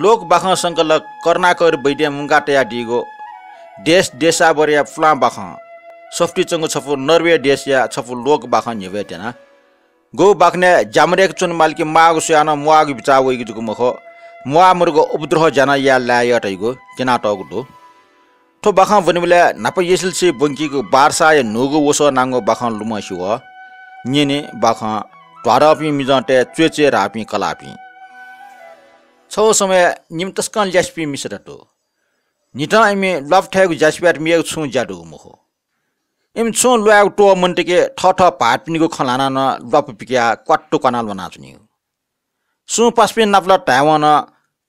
लोक बाख सङ्कलक कर्नाकर मुङ्गा मुङ्गाटया डिगो देश देशा देशाबरिया फ्लाम बाख सफ्टी चङ्गु छफु नर्वे देश या छफु लोक बाख निवेटेना गो बाख्ने जामरेक चुन मालकी माग सुयान मुवाग बिचा जुगु मुख मुआ मुर्ग उपद्रोह जाना या ल्याय अटैगो किना टगु ठो बाख बनिबुले नाप येसिल बङ्कीको बारसा या नोगो ओसो नाङ्गो बाख लुम सिह निने बाख ट्वारपी मिजटे चुचे रापी कलापी छौ समय निम्तस्कन ज्यासपिम मिश्र टो निटा इमे लभ लपठ्याएको ज्यासपिआट मिएको छु ज्याटुमुख हो इम छु लुगाएको टो मन्टेके टेके ठप पाहाटपिन्डको खलाना न लप पिक्या कट्टो कनाल नि सु पासपिन नाप्ला टाइवान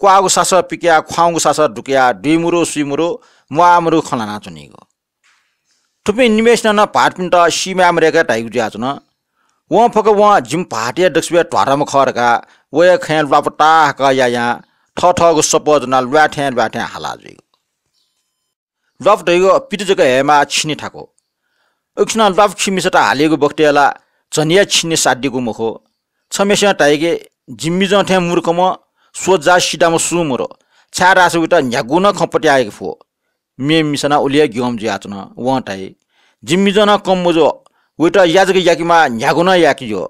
कुहाको सास पिक्या खुवाउँको सास ढुक्या डुमुरो सुमुरो महाम्रो खला नाचुनेको थुपे निमेसन न फर्टपिन्ट त सिमे आमर ढाइको दिएको छुन वहाँ फोक वहाँ झिम फाटिया ढक्सपिया टुरामा खरका व्याख्या लुप टाक या यहाँ ठको सपोजना लुठ्याङ ब्या ठ्याँ हाला जोग्यो डब ढोगो पितजको हेमा छिनि थाको ओक्सना डिमिस त हालिएको बक्तेला चनिया छिनि छिन्ने मुखो मुख हो छ मेसिन टाइके सोजा ठ्याँ मुर्खमा सोझ जा सिधामा सुमुरो छ्याहारस उता न्यागुन खपट्याएको फु मे मिसना ओली घिउँ जो याचना वहाँ टाइ जिम्मिजना याकिमा न्यागुना याकियो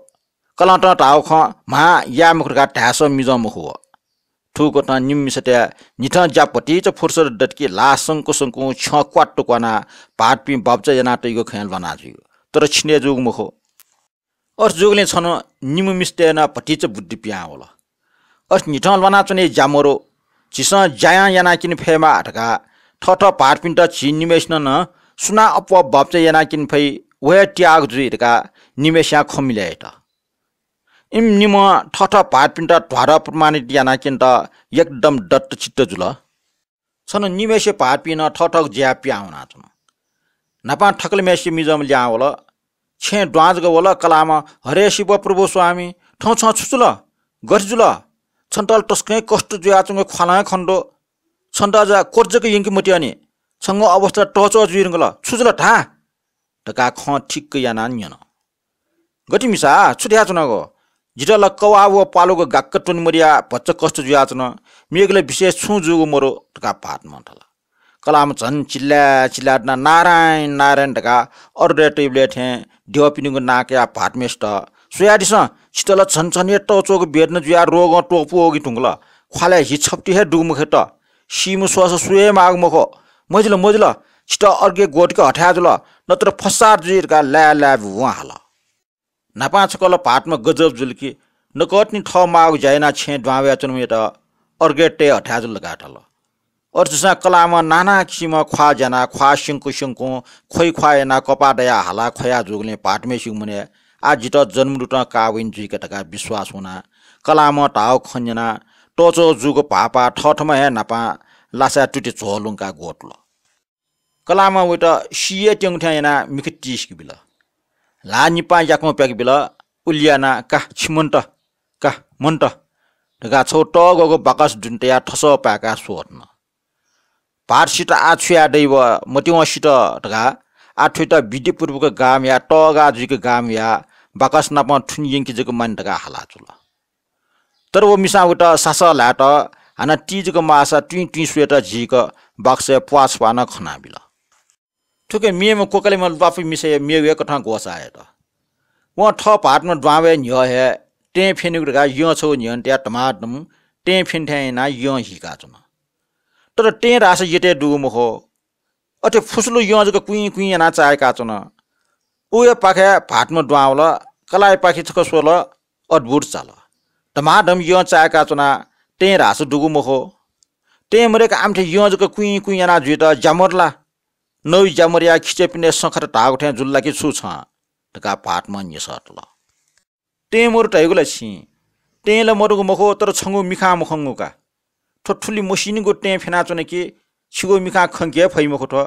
कलट टाउ ख मा या मुखुरका ढ्यास मिजम हो ठुको त निम्मि निठ ज्यापट्टि च फुर्स डटकी लासङको सङ्कु छ क्वाटो क्वाना भाट पि बबज जना टैको खेल बना तर छिने जुग मुखो अर्थ जुगले छन निम मिस्टे न पटी च बुद्धि पिया होला अर्थ निठ बना चने ज्यामरो छिस ज्याया याना किन फेमा अटका ठठ भाट पिन्ट छि निमेस्न न सुना अप बबज याना किन फै वे ट्याग जुइरका निमेस्या खमिल्याए त इम निम ठठ भाटपिन्ट ढ्वार प्रमाणित याना किन्ट एकदम डट छिट्ट जुल छन निमेसे भाटपिन ठठक ज्या आउना छन् नापा ठकल मेसे मिजम ल्या होला छे ड्वाज गवल कलाम हरे शिव प्रभु स्वामी ठाउँ छ छुचुल गर्जुल छन्टल टस्कै कष्ट जुयाचुङ खला खन्डो छन्त जा कोर्जको यिङ्की मुटियानी छङ्ग अवस्था टच जुइरङ छुचुल ठा टका ख ठिक्क याना नियन गटिमिसा मिसा छुट्या चुनागो कवा व पालोको गाक्क मरिया भच्च कष्ट न मेघले विशेष छु जुगो मरो ढका पात मन्ठला कलाम झन् चिल्ला चिल्लाटना नारायण नारायण ढका अरू रे टेब्लेट नाके ढेउ पिनिङको नाक्या भाटमेस्ट सुयाडिस छिटल छन छन ए टोचोको भेट्न जुया रोग टोपु ओगी टुङ्गल ख्वाला हिछप्टी हे डुगमुखे त सिम सोस सुए माग मुख मजिलो मजिलो छिटो अर्के गोटको हठाजुल नत्र फसार जुइरका ल्या ल्या भुवा हाल कल पाटमा गजब जुल्की नकटनी ठ आउ जायना छे ड्वावे चनमेट अर्गेटे हठ्याज लगाटल ल कलामा नाना किसिम ख्वा जना ख्वा सिङ्कु सिङ्कु खोइ ख्वाएना कपाडया हाला खोया जुगले पाटमे सिङ मुने आजित रुट काविन जुइकटका विश्वास हुना कलामा टाउ खन्जना टोचो जुग पापा ठठमा हे नापा लासा टुटे चोलुङका गोटल कलामा उइट सिए ट्याङठ्याएना मिख बिल ला याकमो प्याएको बेला उलियाना का छिमन्त का मन्त ढगा छौ टकस ढुन्टा ठस पाएका सोहर्न पार्सित आछुया दैव मटेवासितघा आठुइटा विधिपूर्वको गाम या टगा धुईको गाम या बाकस नापन मान मानिटका हालाचु चुल तर ऊ मिसा उट सास लाट आना टिजेको मासा टुँ टुइँ स्वेटर झिक बाक्स पहासपा न खना बिल ठुकै कोकाले मैले बाफी मिसे मिए एक ठाउँ गोसाए त उहाँ ठप हातमा ड्वाबे न्य हे त्यहाँ फिनिका यो छौ नि त्यहाँ टमाटम त्यहाँ फिन्ठ्याएना यो हिका छुन तर त्यहाँ रास यते डुगुम हो अथे फुसलो फुस्लो यजको कुइँ कुइँ ना चाहेका छुन उयो पाखे भातमा डुवाउल कलाइ पाखी छको सोल अद्भुत चाल टमाटम यो चाहेका चुना त्यहाँ रास डुगुम हो त्यहाँ मरेको आम्ठे यजको कुइँ कुइँ ना जुइट ज्यामर्ला नौ जामरिया खिचेपिने सखर टाग उठे जुल्ला कि छु छ टका पाटमा निसटल टे मोर ल छि ल मरुगु मखो तर छङ्गु मिखा मुखङ्गुका ठुली मसिनीको टे फेना कि छिगो मिखा खङ्के फै मखो ठ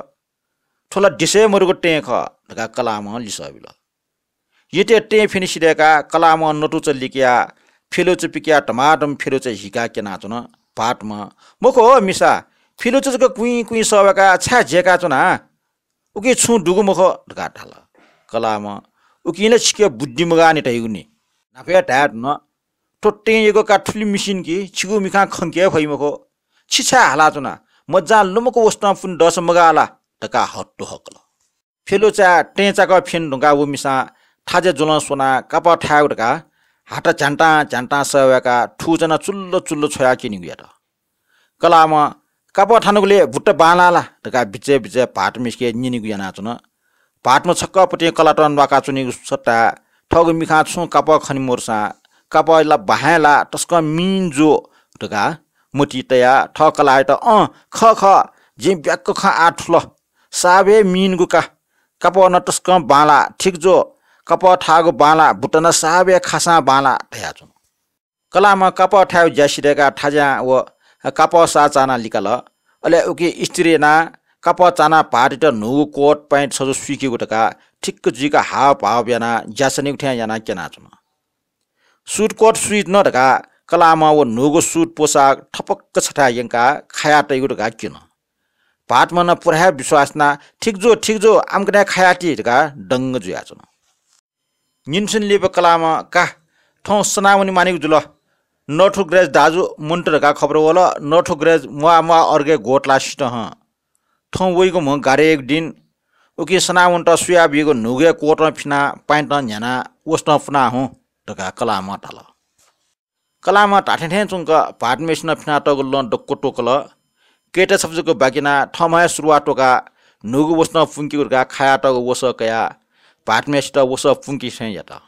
ठोला डिसे मरुगु टे ख टका कलाम लिसबिल यते टे फेनिसिदेका कलामा कलाम नटु लिकिया फेलो पिकिया टमाटम फेरो चाहिँ हिका के नाचुन पाटमा मखो मिसा फिलोचोक कुइ कुइँ सबका छ्या झेका चुना उकि छु डुगुमुख मुख ढका ढाल कलामा उकिने छिक्यो बुद्धि मगा नि टाइगुने नाफिया ढाया ठोटेगो काठ काठुली मिसिन कि छिगु मिखा खङ्के फै छिछा हाला चुना मजा लुमको वस्तमा पुन डस मगाला ढका हटो हकल फिलो चा टेचाको फिन ढुङ्गा बुमिसा थाजे कप का ढका हाट च्यान्टा च्यान्टा सबका ठुजना चुल्लो चुल्लो छोया किनिट कलामा काप अठानुकोले भुट्ट बाँलाला ढका बिचे बिचे भाट मिस्के निनिगु याना छुन भाटमा छक्कपट्टि कलाटन बाका चुनिगु सट्टा ठग मिखा छु काप खनि मोर्सा काप ला भायाला टस्क मिन जो ढका मुटी तया ठ कला त अँ ख ख जे ब्याक्क ख आठ ल साबे मिनगु का काप न टस्क बाला ठिक जो कप ठागो बाँला भुटन साबे खासा बाँला ठया कलामा कप ठायो ज्यासिरहेका ठाजा व ಕಪ चाना ಚಾನ ಲಿಕಲ ಅಲೆ ಓಕೆ ಇಸ್ತಿರೇನಾ चाना पार्टी ಪಾಟಿಟ नुगो कोट ಪ್ಯಾಂಟ್ ಸಜು ಸ್ವಿಕಿ ಗುಟಕ ठिक्क जुइका हाव भाव याना ज्यासनी उठ्या याना केना न सुट कोट सुट न ढका कलामा व नोगो सुट पोसाक ठपक्क छठा यङ्का खाया टैगो ढका किन भाटमा न विश्वास विश्वासना ठिक जो ठिक जो आम्कना खायाटी ढका डङ्ग जुआ चुन निन्सन लिप कलामा का ठाउँ सनावनी मानेको जुल नठु ग्रेज दाजु मुन्टरका खबर होला नठु ग्रेज मुआ मुआ अर्गे गोट लास्ट हँ थौ म गारे एक दिन उकी सना उन्ट सुया बिगो नुगे कोट फिना पाइन्ट झ्याना उस्न फुना हुँ टका कलामा टाल कलामा टाठे ठे चुङ्क भाट मेसिन फिना डोको टोक टोकल केटा सब्जीको बाकिना ठमाया सुरुवा टोका नुगु बस्न उर्का खाया टगो वस कया भाट मेसित वस फुङ्की छ या त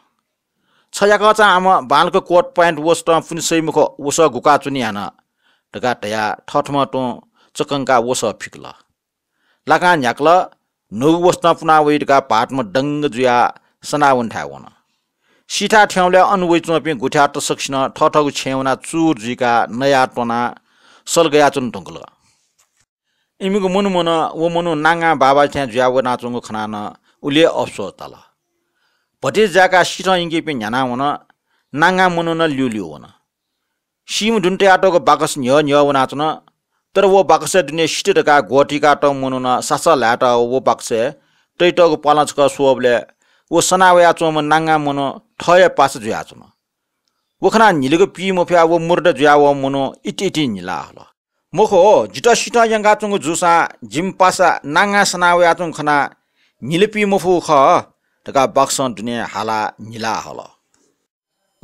처자가 아마 발그 꽃 파인트 ओस घुका चुनि 워서 구카 टया ठठमा टो चकङ्का ओस फिक्ल लाका न्याक्ल नौ वस्न पुना वैटका पाटमा डङ्ग जुया सनावन वन सिठा ठ्याउले अनुवै चुनपि गुठ्या तसक्सिन ठठगु छेउना चुर जुका नयाँ टोना सलगया चुन टुङ्गल इमिगु मुनु मुन ओ मुनु नाङ्गा बाबा छ्या जुया व नाचुङ्गो खनान उले अप्सो तल pati zaka shirang inge pe nyana wana nanga munu na liu liu wana. Shimu dunte ka bakas nyo nyo wana atana, tar wo bakas e dunye shitir ka goti na sasa lata wo bakas e, tari to ka pala nanga munu thaya pasa zuya chuma. Wakana niliga pi mo pya wo murda zuya iti iti nila ahlo. Moko jita shita yanga chunga zusa, jim pasa nanga sana chunga khana, nilipi mo fu khaa, तका बक्सन बाक्सने हाला निला हल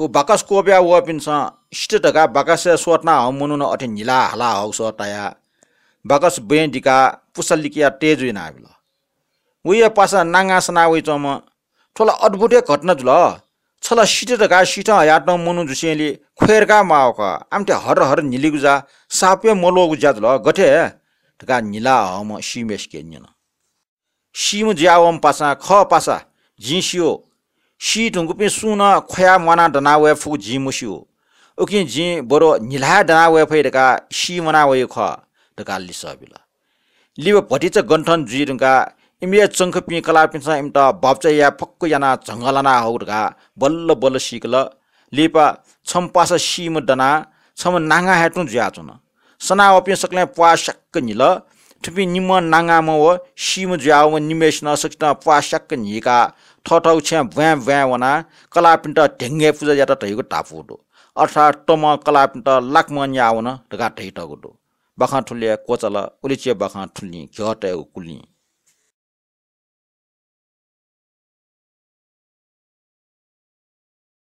ऊ बाकस कोप्यापिन्छ seat ढका बाक स्वटना ह मुनु न अठे निला हाला हाउ बाकस बिका पुसलिक टेज होइन हामी ल या पासा नाँगासना उइत म ठुलो अटबुटे घटना जुल छला सिट ढका सिट हया मुन झुसिली खोइर का माओ आम्ठ हर हर निलिगुजा सापे मलोगु ज्याु ल गठे तका निला ह म न सिम ज्याओम पासा ख पासा 人修，西中国兵输呢，快要往那的那外付吉木修，我跟人不罗你来的那外配这个西往那外一块这个历史不了，你不不提这共产主义这个。इमे चङ्ख पिङ्कला पिन्छ इम त भप्च या फक्क याना झङ्गलाना हौ बल्ल बल्ल सिक्ल लिपा छम पास सिम डना छम नाङ्गा हेटु जुया चुन सना अपिन सक्ले प्वा सक्क निल थुप्पी निम्म नागामा हो सिम ज्याउ निमेष्ण सिक्न पासक्क थटौ ठाउँ भ्याँ ब्या वना कलापिन्ट ढेङ्गे पूजा जातेको तापुदो अर्थात् तमा कलापिट लाकमा आउनघाट उदो बखा ठुलिया कोचला ओलिचिया बखा ठुल्ली घिटो कुल्ली